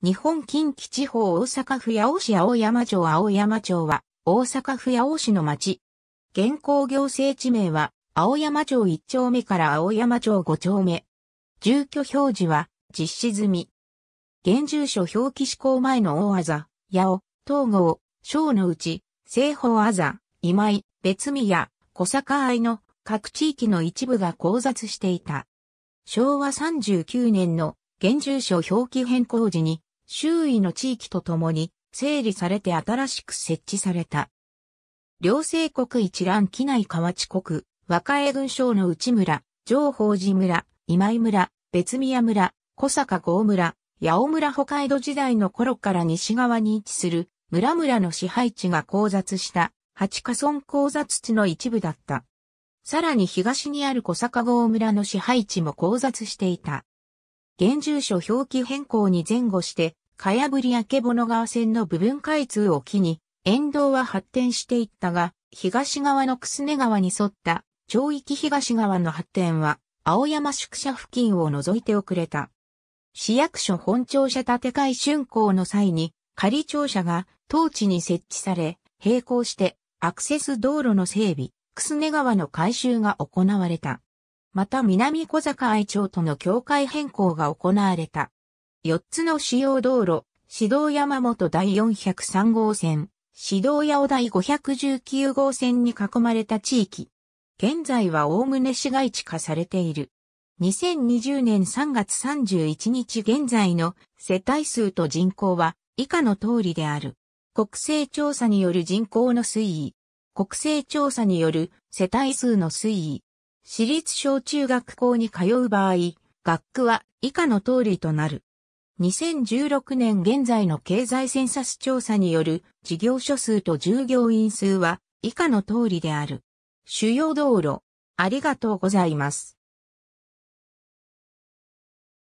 日本近畿地方大阪府八尾市青山町青山町は、大阪府八尾市の町。現行行政地名は、青山町1丁目から青山町5丁目。住居表示は、実施済み。現住所表記施行前の大技、八尾、東郷、小のち、西方あざ、今井、別宮、小坂愛の各地域の一部が交雑していた。昭和39年の現住所表記変更時に周囲の地域とともに整理されて新しく設置された。両政国一覧機内河内国、和歌江郡省の内村、上法寺村、今井村、別宮村、小坂郷村、八尾村北海道時代の頃から西側に位置する村々の支配地が交雑した八カ村交雑地の一部だった。さらに東にある小坂郷村の支配地も交雑していた。現住所表記変更に前後してかやぶりあけぼの川線の部分開通を機に、沿道は発展していったが、東側のくすね川に沿った町域東側の発展は、青山宿舎付近を除いて遅れた。市役所本庁舎建て替え竣工の際に、仮庁舎が当地に設置され、並行してアクセス道路の整備、くすね川の改修が行われた。また南小坂愛町との境界変更が行われた。4つの主要道路、指導山本第403号線、指導八尾第519号線に囲まれた地域。現在はおおむね市街地化されている。2020年3月31日現在の世帯数と人口は以下の通りである。国勢調査による人口の推移。国勢調査による世帯数の推移。私立小中学校に通う場合、学区は以下の通りとなる。2016年現在の経済センサス調査による事業所数と従業員数は以下の通りである。主要道路、ありがとうございます。